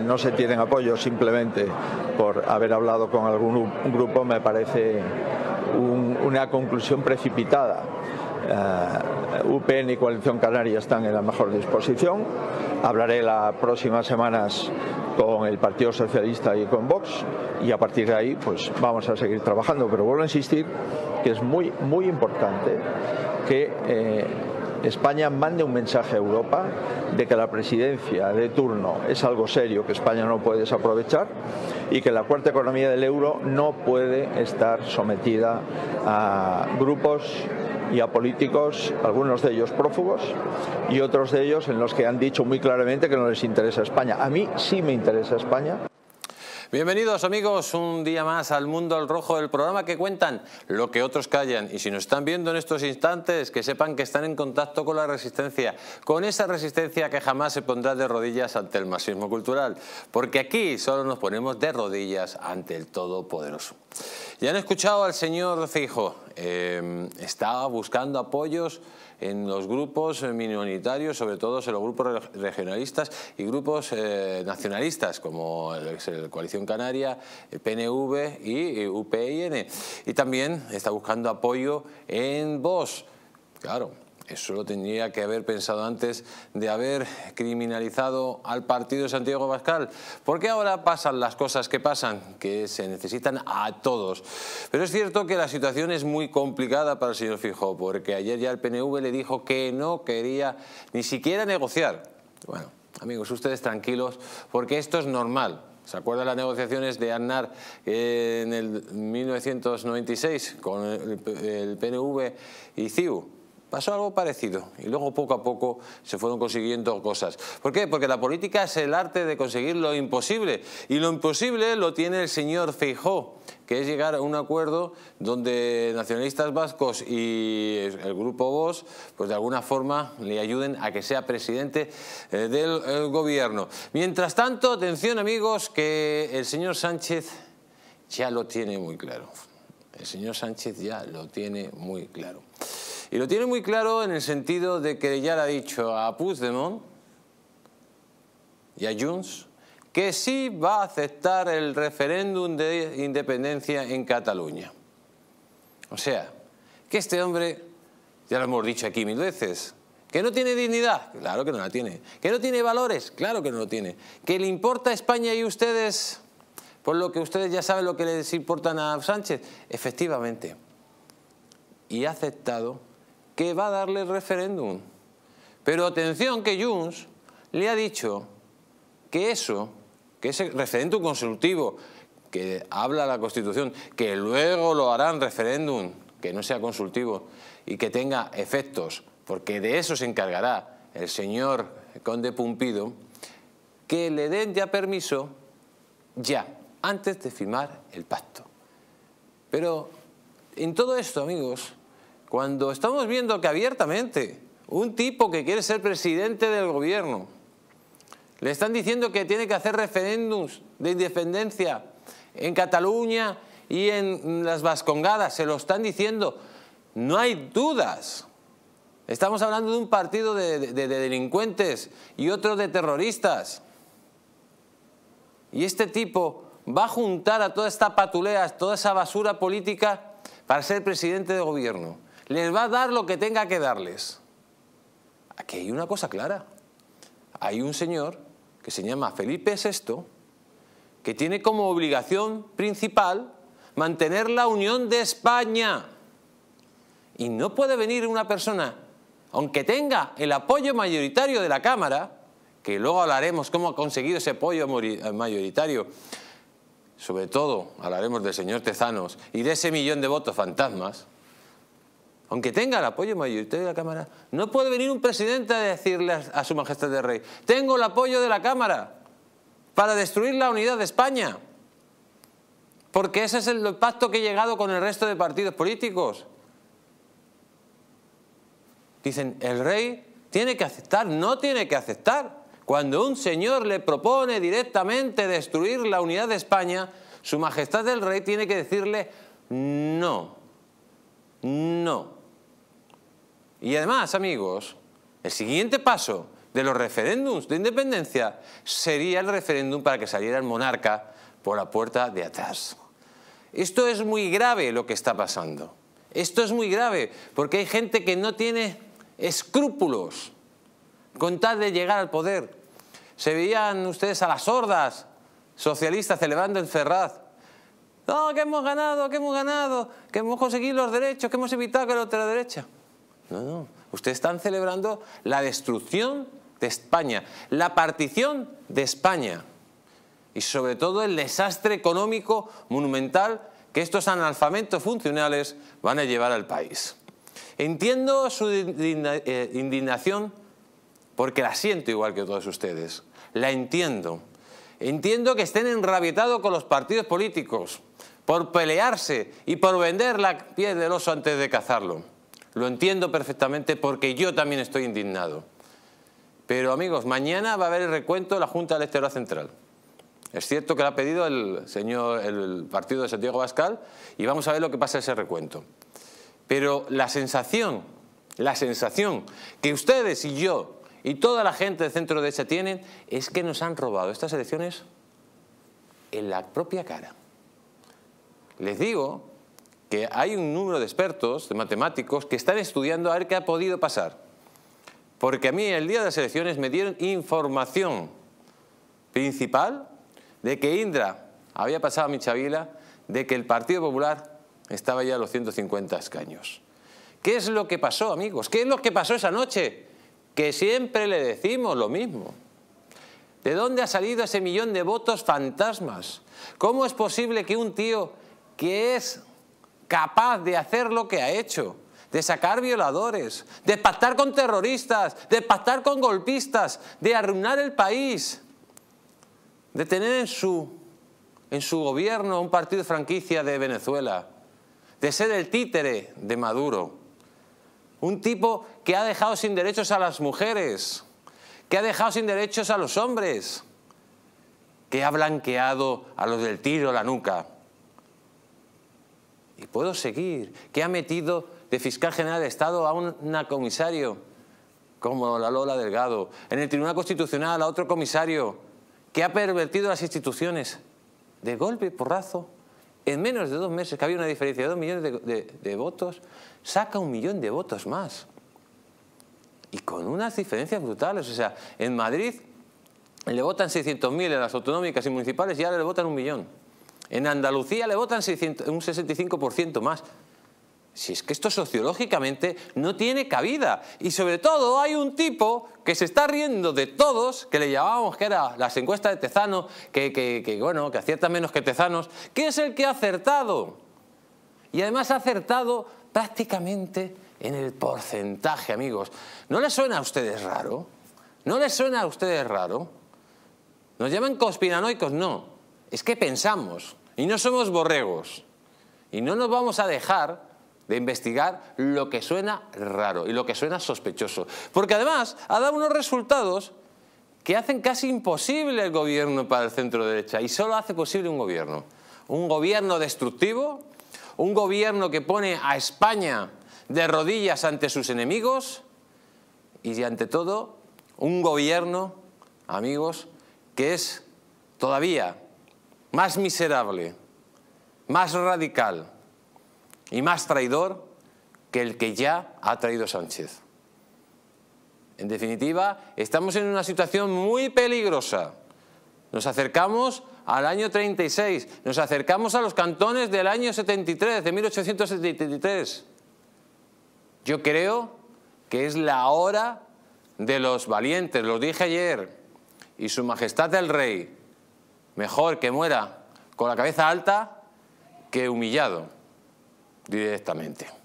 No se tienen apoyo simplemente por haber hablado con algún grupo me parece una conclusión precipitada. Eh, UPN y Coalición Canaria están en la mejor disposición. Hablaré las próximas semanas con el Partido Socialista y con Vox y a partir de ahí pues vamos a seguir trabajando. Pero vuelvo a insistir que es muy, muy importante que... Eh, España mande un mensaje a Europa de que la presidencia de turno es algo serio que España no puede desaprovechar y que la cuarta economía del euro no puede estar sometida a grupos y a políticos, algunos de ellos prófugos y otros de ellos en los que han dicho muy claramente que no les interesa España. A mí sí me interesa España. Bienvenidos amigos un día más al Mundo al Rojo, el programa que cuentan lo que otros callan. Y si nos están viendo en estos instantes, que sepan que están en contacto con la resistencia, con esa resistencia que jamás se pondrá de rodillas ante el masismo cultural. Porque aquí solo nos ponemos de rodillas ante el Todopoderoso. Ya han escuchado al señor Fijo, eh, estaba buscando apoyos en los grupos eh, minoritarios, sobre todo en los grupos regionalistas y grupos eh, nacionalistas, como la Coalición Canaria, PNV y UPN. E. Y también está buscando apoyo en Vox. Claro, Solo tendría que haber pensado antes de haber criminalizado al partido de Santiago ¿Por qué ahora pasan las cosas que pasan, que se necesitan a todos. Pero es cierto que la situación es muy complicada para el señor Fijo, porque ayer ya el PNV le dijo que no quería ni siquiera negociar. Bueno, amigos, ustedes tranquilos, porque esto es normal. ¿Se acuerdan las negociaciones de Aznar en el 1996 con el PNV y CIU? Pasó algo parecido y luego poco a poco se fueron consiguiendo cosas. ¿Por qué? Porque la política es el arte de conseguir lo imposible y lo imposible lo tiene el señor Feijó, que es llegar a un acuerdo donde nacionalistas vascos y el grupo Vox, pues de alguna forma le ayuden a que sea presidente eh, del eh, gobierno. Mientras tanto, atención amigos, que el señor Sánchez ya lo tiene muy claro. El señor Sánchez ya lo tiene muy claro. Y lo tiene muy claro en el sentido de que ya le ha dicho a Puigdemont y a Junts que sí va a aceptar el referéndum de independencia en Cataluña. O sea, que este hombre, ya lo hemos dicho aquí mil veces, que no tiene dignidad, claro que no la tiene, que no tiene valores, claro que no lo tiene, que le importa a España y ustedes, por lo que ustedes ya saben lo que les importan a Sánchez, efectivamente, y ha aceptado que va a darle referéndum. Pero atención que Junts le ha dicho que eso, que ese referéndum consultivo que habla la Constitución, que luego lo harán referéndum, que no sea consultivo y que tenga efectos, porque de eso se encargará el señor Conde Pumpido, que le den ya permiso ya, antes de firmar el pacto. Pero en todo esto, amigos, cuando estamos viendo que abiertamente un tipo que quiere ser presidente del gobierno le están diciendo que tiene que hacer referéndums de independencia en Cataluña y en las Vascongadas, se lo están diciendo, no hay dudas. Estamos hablando de un partido de, delincuentes y otro de terroristas. Y este tipo va a juntar a toda esta patulea, toda esa basura política para ser presidente de gobierno les va a dar lo que tenga que darles. Aquí hay una cosa clara. Hay un señor que se llama Felipe VI que tiene como obligación principal mantener la unión de España. Y no puede venir una persona, aunque tenga el apoyo mayoritario de la Cámara, que luego hablaremos cómo ha conseguido ese apoyo eh, mayoritario, sobre todo hablaremos del señor Tezanos y de ese millón de votos fantasmas, aunque tenga el apoyo mayoritario de la Cámara, no puede venir un presidente a decirle a su majestad el rey, tengo el apoyo de la Cámara para destruir la unidad de España. Porque ese es el pacto que he llegado con el resto de partidos políticos. Dicen, el rey tiene que aceptar, no tiene que aceptar. Cuando un señor le propone directamente destruir la unidad de España, su majestad del rey tiene que decirle no, no. Y además, amigos, el siguiente paso de los referéndums de independencia sería el referéndum para que saliera el monarca por la puerta de atrás. Esto es muy grave lo que está pasando. Esto es muy grave porque hay gente que no tiene escrúpulos con tal de llegar al poder. Se veían ustedes a las hordas socialistas celebrando en Ferraz. oh, que hemos ganado, que hemos ganado, que hemos conseguido los derechos, que hemos evitado que la otra derecha. No, Ustedes están celebrando la destrucción de España, la partición de España y sobre todo el desastre económico monumental que estos analfabetos funcionales van a llevar al país. Entiendo su eh, indignación porque la siento igual que todos ustedes. La entiendo. Entiendo que estén enrabietados con los partidos políticos por pelearse y por vender la piel del oso antes de cazarlo. Lo entiendo perfectamente porque yo también estoy indignado. Pero amigos, mañana va a haber el recuento de la Junta Electoral Central. Es cierto que lo ha pedido el, señor, el partido de Santiago Pascal y vamos a ver lo que pasa en ese recuento. Pero la sensación, la sensación que ustedes y yo y toda la gente del centro de derecha tienen es que nos han robado estas elecciones en la propia cara. Les digo que hay un número de expertos, de matemáticos, que están estudiando a ver qué ha podido pasar. Porque a mí el día de las elecciones me dieron información principal de que Indra había pasado a Michavila, de que el Partido Popular estaba ya a los 150 escaños. ¿Qué es lo que pasó, amigos? ¿Qué es lo que pasó esa noche? Que siempre le decimos lo mismo. ¿De dónde ha salido ese millón de votos fantasmas? ¿Cómo es posible que un tío que es capaz de hacer lo que ha hecho, de sacar violadores, de pactar con terroristas, de pactar con golpistas, de arruinar el país, de tener en su, gobierno un partido de franquicia de Venezuela, de ser el títere de Maduro. Un tipo que ha dejado sin derechos a las mujeres, que ha dejado sin derechos a los hombres, que ha blanqueado a los del tiro la nuca puedo seguir, que ha metido de fiscal general de Estado a un comisario como la Lola Delgado, en el Tribunal Constitucional a otro comisario que ha pervertido las instituciones de golpe y porrazo, en menos de dos meses, que había una diferencia de dos millones de, votos, saca un millón de votos más. Y con unas diferencias brutales. O sea, en Madrid le votan 600.000 en las autonómicas y municipales ya ahora le votan un millón. En Andalucía le votan un 65% más. Si es que esto sociológicamente no tiene cabida. Y sobre todo hay un tipo que se está riendo de todos, que le llamábamos que era las encuestas de Tezano, que, bueno, que acierta menos que Tezanos, que es el que ha acertado. Y además ha acertado prácticamente en el porcentaje, amigos. ¿No les suena a ustedes raro? ¿No les suena a ustedes raro? ¿Nos llaman conspiranoicos? No. Es que pensamos y no somos borregos. Y no nos vamos a dejar de investigar lo que suena raro y lo que suena sospechoso. Porque además ha dado unos resultados que hacen casi imposible el gobierno para el centro derecha y solo hace posible un gobierno. Un gobierno destructivo, un gobierno que pone a España de rodillas ante sus enemigos y ante todo un gobierno, amigos, que es todavía más miserable, más radical y más traidor que el que ya ha traído Sánchez. En definitiva, estamos en una situación muy peligrosa. Nos acercamos al año 36, nos acercamos a los cantones del año 73, de 1873. Yo creo que es la hora de los valientes, lo dije ayer, y su majestad el rey, Mejor que muera con la cabeza alta que humillado directamente.